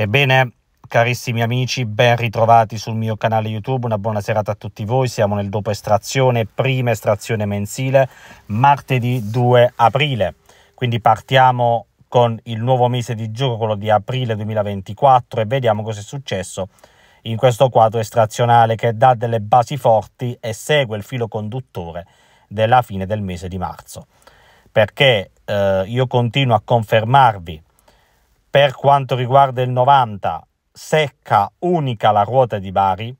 Ebbene, carissimi amici, ben ritrovati sul mio canale YouTube, una buona serata a tutti voi, siamo nel dopo estrazione, prima estrazione mensile, martedì 2 aprile, quindi partiamo con il nuovo mese di gioco, quello di aprile 2024 e vediamo cosa è successo in questo quadro estrazionale che dà delle basi forti e segue il filo conduttore della fine del mese di marzo. Perché eh, io continuo a confermarvi per quanto riguarda il 90, secca unica la ruota di Bari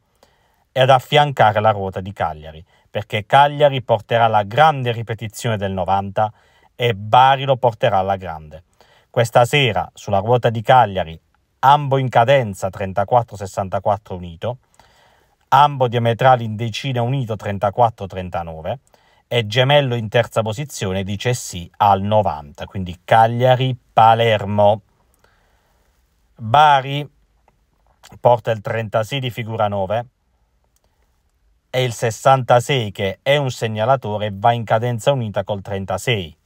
e ad affiancare la ruota di Cagliari, perché Cagliari porterà la grande ripetizione del 90 e Bari lo porterà alla grande. Questa sera sulla ruota di Cagliari, ambo in cadenza 34-64 unito, ambo diametrali in decina unito 34-39 e gemello in terza posizione dice sì al 90, quindi Cagliari-Palermo. Bari porta il 36 di figura 9 e il 66 che è un segnalatore va in cadenza unita col 36.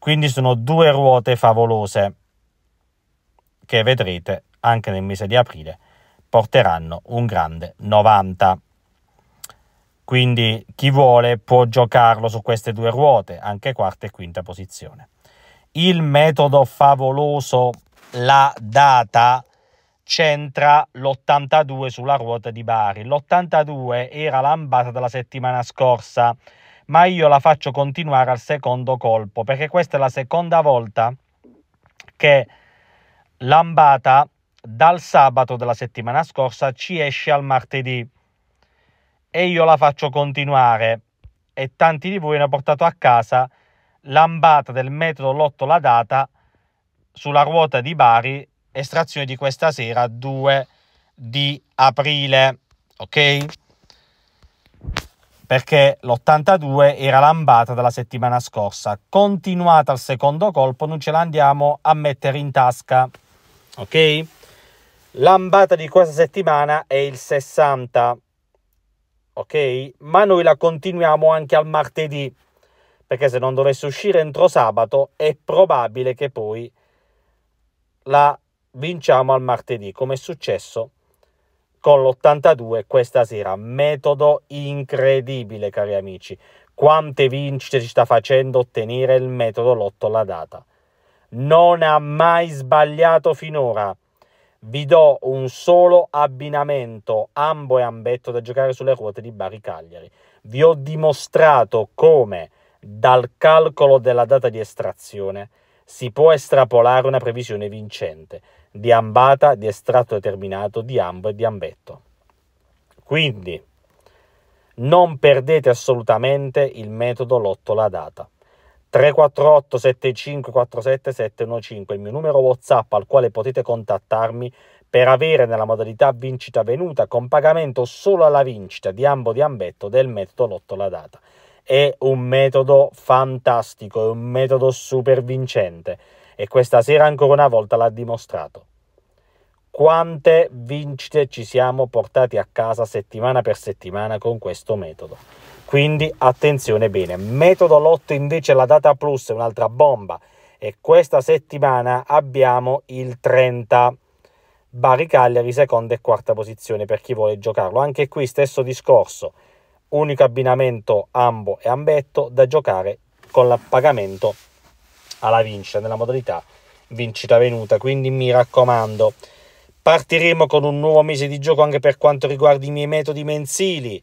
Quindi sono due ruote favolose che vedrete anche nel mese di aprile porteranno un grande 90. Quindi chi vuole può giocarlo su queste due ruote, anche quarta e quinta posizione. Il metodo favoloso la data c'entra l'82 sulla ruota di Bari. L'82 era l'ambata della settimana scorsa, ma io la faccio continuare al secondo colpo, perché questa è la seconda volta che l'ambata dal sabato della settimana scorsa ci esce al martedì e io la faccio continuare e tanti di voi hanno portato a casa l'ambata del metodo lotto la data sulla ruota di Bari, estrazione di questa sera 2 di aprile, ok? Perché l'82 era lambata dalla settimana scorsa, continuata al secondo colpo, non ce la andiamo a mettere in tasca, ok? Lambata di questa settimana è il 60, ok? Ma noi la continuiamo anche al martedì, perché se non dovesse uscire entro sabato è probabile che poi la vinciamo al martedì, come è successo con l'82 questa sera. Metodo incredibile, cari amici. Quante vincite ci sta facendo ottenere il metodo lotto la data. Non ha mai sbagliato finora. Vi do un solo abbinamento, ambo e ambetto, da giocare sulle ruote di Bari Cagliari. Vi ho dimostrato come, dal calcolo della data di estrazione, si può estrapolare una previsione vincente di ambata, di estratto determinato, di ambo e di ambetto. Quindi non perdete assolutamente il metodo lotto la data. 348 75 47 715 il mio numero WhatsApp al quale potete contattarmi per avere nella modalità vincita venuta con pagamento solo alla vincita di ambo di ambetto del metodo lotto la data è un metodo fantastico, è un metodo super vincente e questa sera ancora una volta l'ha dimostrato. Quante vincite ci siamo portati a casa settimana per settimana con questo metodo. Quindi attenzione bene, metodo lotto invece la data plus è un'altra bomba e questa settimana abbiamo il 30 Bari Cagliari seconda e quarta posizione per chi vuole giocarlo. Anche qui stesso discorso unico abbinamento ambo e ambetto da giocare con l'appagamento alla vincita nella modalità vincita venuta quindi mi raccomando partiremo con un nuovo mese di gioco anche per quanto riguarda i miei metodi mensili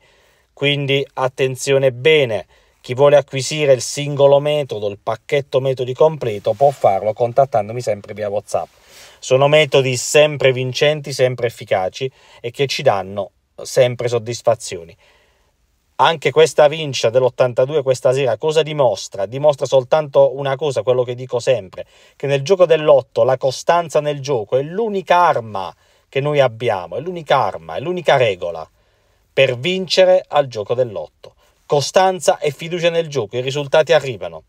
quindi attenzione bene chi vuole acquisire il singolo metodo, il pacchetto metodi completo, può farlo contattandomi sempre via WhatsApp. Sono metodi sempre vincenti, sempre efficaci e che ci danno sempre soddisfazioni anche questa vincia dell'82 questa sera cosa dimostra? Dimostra soltanto una cosa, quello che dico sempre, che nel gioco dell'otto la costanza nel gioco è l'unica arma che noi abbiamo, è l'unica arma, è l'unica regola per vincere al gioco dell'otto. Costanza e fiducia nel gioco, i risultati arrivano.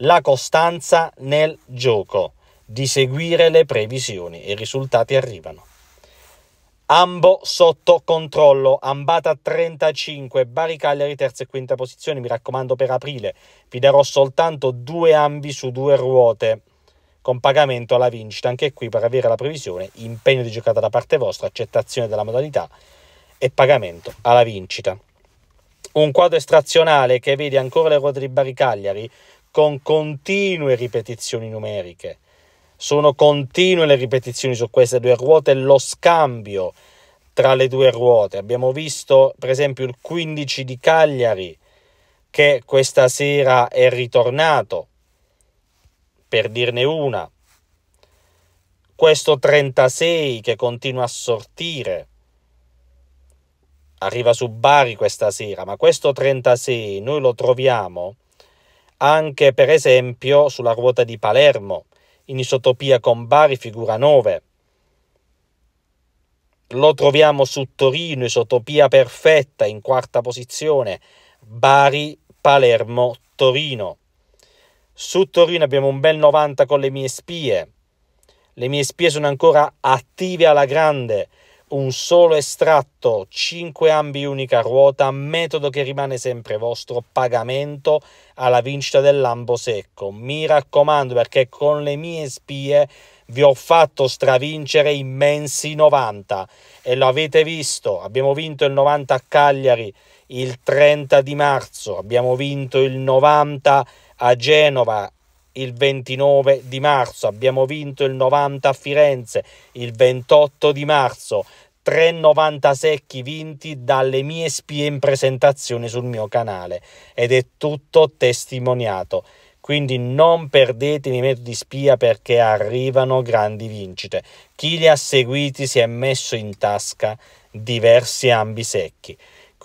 La costanza nel gioco, di seguire le previsioni, i risultati arrivano. Ambo sotto controllo, Ambata 35, Baricagliari terza e quinta posizione, mi raccomando per aprile, vi darò soltanto due ambi su due ruote con pagamento alla vincita, anche qui per avere la previsione, impegno di giocata da parte vostra, accettazione della modalità e pagamento alla vincita. Un quadro estrazionale che vede ancora le ruote di Baricagliari con continue ripetizioni numeriche, sono continue le ripetizioni su queste due ruote, lo scambio tra le due ruote. Abbiamo visto per esempio il 15 di Cagliari che questa sera è ritornato, per dirne una. Questo 36 che continua a sortire arriva su Bari questa sera, ma questo 36 noi lo troviamo anche per esempio sulla ruota di Palermo in isotopia con Bari, figura 9. Lo troviamo su Torino, isotopia perfetta in quarta posizione, Bari, Palermo, Torino. Su Torino abbiamo un bel 90 con le mie spie. Le mie spie sono ancora attive alla grande un solo estratto, 5 ambi unica ruota, metodo che rimane sempre vostro, pagamento alla vincita del lampo secco. Mi raccomando perché con le mie spie vi ho fatto stravincere immensi 90 e lo avete visto, abbiamo vinto il 90 a Cagliari il 30 di marzo, abbiamo vinto il 90 a Genova il 29 di marzo, abbiamo vinto il 90 a Firenze il 28 di marzo, 3,90 secchi vinti dalle mie spie in presentazione sul mio canale ed è tutto testimoniato. Quindi non perdete i metodi spia perché arrivano grandi vincite. Chi li ha seguiti si è messo in tasca diversi ambi secchi.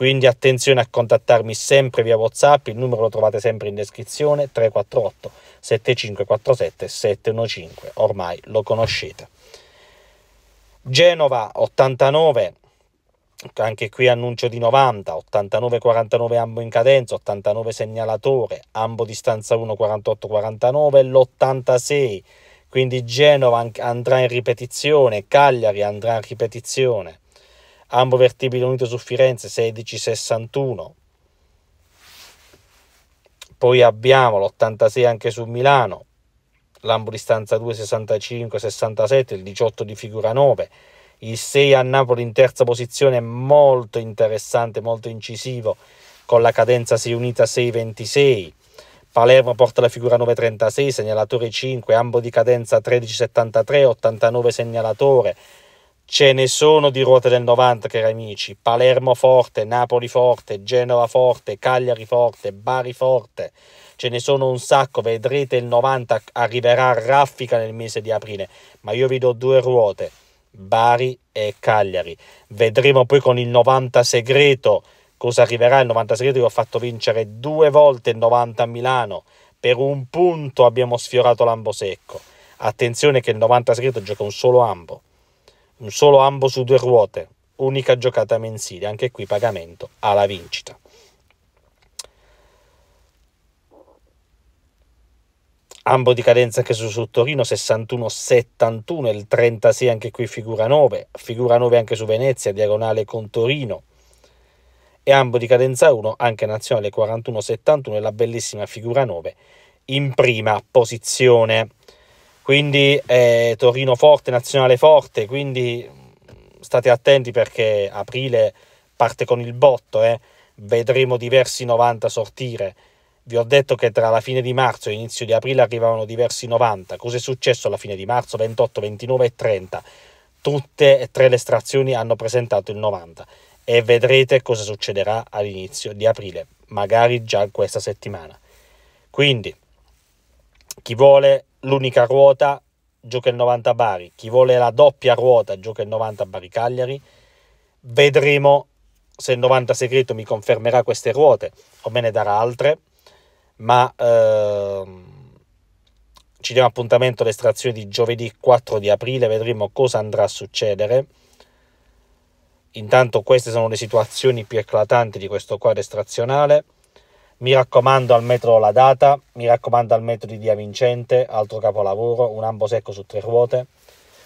Quindi attenzione a contattarmi sempre via WhatsApp, il numero lo trovate sempre in descrizione 348 7547 715, ormai lo conoscete. Genova 89 anche qui annuncio di 90, 89-49 ambo in cadenza, 89 segnalatore, ambo distanza 1 48-49, l'86, quindi Genova andrà in ripetizione, Cagliari andrà in ripetizione ambo vertibile unito su Firenze 1661. Poi abbiamo l'86 anche su Milano, l'ambo di stanza 2 65 67, il 18 di figura 9. Il 6 a Napoli in terza posizione molto interessante, molto incisivo con la cadenza 6 unita 626. Palermo porta la figura 936, segnalatore 5, ambo di cadenza 1373, 89 segnalatore, ce ne sono di ruote del 90, cari amici. Palermo forte, Napoli forte, Genova forte, Cagliari forte, Bari forte. Ce ne sono un sacco, vedrete il 90 arriverà a raffica nel mese di aprile, ma io vi do due ruote, Bari e Cagliari. Vedremo poi con il 90 segreto cosa arriverà, il 90 segreto che ho fatto vincere due volte il 90 a Milano, per un punto abbiamo sfiorato l'ambo secco. Attenzione che il 90 segreto gioca un solo ambo un solo ambo su due ruote, unica giocata mensile, anche qui pagamento alla vincita. Ambo di cadenza che su, su Torino 61-71, il 36 anche qui figura 9, figura 9 anche su Venezia, diagonale con Torino. E ambo di cadenza 1 anche nazionale 41-71 la bellissima figura 9 in prima posizione quindi eh, Torino forte, nazionale forte, quindi mm, state attenti perché aprile parte con il botto, eh. vedremo diversi 90 sortire. Vi ho detto che tra la fine di marzo e inizio di aprile arrivavano diversi 90. Cos'è successo alla fine di marzo? 28, 29 e 30. Tutte e tre le estrazioni hanno presentato il 90 e vedrete cosa succederà all'inizio di aprile, magari già questa settimana. Quindi chi vuole l'unica ruota gioca il 90 Bari, chi vuole la doppia ruota gioca il 90 Bari Cagliari. Vedremo se il 90 segreto mi confermerà queste ruote o me ne darà altre, ma ehm, ci diamo appuntamento all'estrazione di giovedì 4 di aprile, vedremo cosa andrà a succedere. Intanto queste sono le situazioni più eclatanti di questo quadro estrazionale. Mi raccomando al metro la data, mi raccomando al metro di Via Vincente, altro capolavoro, un ambo secco su tre ruote.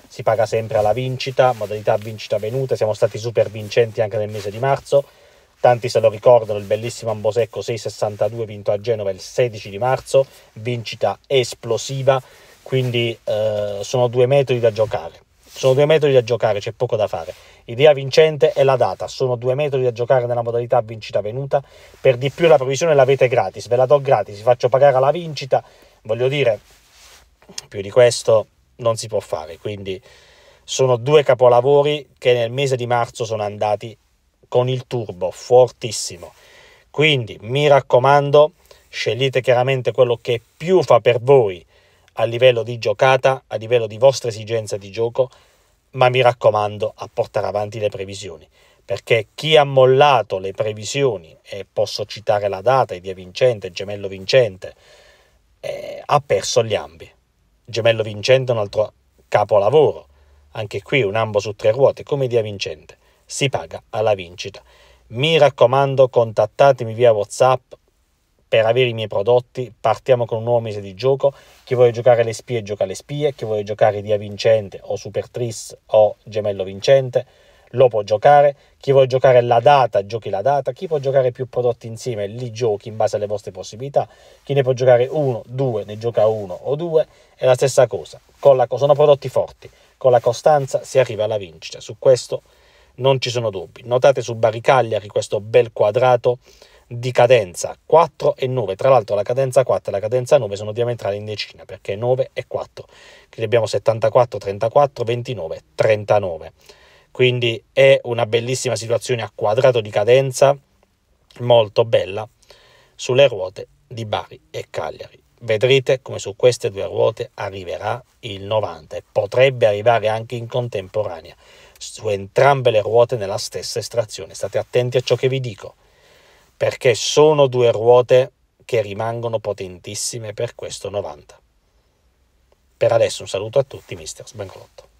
Si paga sempre alla vincita, modalità vincita venuta, siamo stati super vincenti anche nel mese di marzo. Tanti se lo ricordano, il bellissimo ambo secco 662 vinto a Genova il 16 di marzo, vincita esplosiva, quindi eh, sono due metodi da giocare. Sono due metodi da giocare, c'è poco da fare. Idea vincente è la data, sono due metodi da giocare nella modalità vincita venuta. Per di più la provvisione l'avete gratis, ve la do gratis, faccio pagare alla vincita. Voglio dire, più di questo non si può fare. Quindi sono due capolavori che nel mese di marzo sono andati con il turbo fortissimo. Quindi mi raccomando, scegliete chiaramente quello che più fa per voi a livello di giocata, a livello di vostra esigenza di gioco, ma mi raccomando a portare avanti le previsioni, perché chi ha mollato le previsioni, e posso citare la data, e via Vincente, Gemello Vincente, eh, ha perso gli ambi. Gemello Vincente è un altro capolavoro, anche qui un ambo su tre ruote, come Via Vincente, si paga alla vincita. Mi raccomando, contattatemi via WhatsApp per avere i miei prodotti, partiamo con un nuovo mese di gioco. Chi vuole giocare le spie gioca le spie, chi vuole giocare Dia Vincente o Super Tris o Gemello Vincente lo può giocare. Chi vuole giocare la data, giochi la data. Chi può giocare più prodotti insieme, li giochi in base alle vostre possibilità. Chi ne può giocare uno, due, ne gioca uno o due. È la stessa cosa. La, sono prodotti forti. Con la costanza si arriva alla vincita. Su questo non ci sono dubbi. Notate su Baricagliari questo bel quadrato di cadenza 4 e 9. Tra l'altro la cadenza 4 e la cadenza 9 sono diametrali in decina perché 9 e 4. Quindi abbiamo 74, 34, 29, 39. Quindi è una bellissima situazione a quadrato di cadenza, molto bella, sulle ruote di Bari e Cagliari. Vedrete come su queste due ruote arriverà il 90 e potrebbe arrivare anche in contemporanea su entrambe le ruote nella stessa estrazione. State attenti a ciò che vi dico perché sono due ruote che rimangono potentissime per questo 90. Per adesso un saluto a tutti, mister Sbancolotto.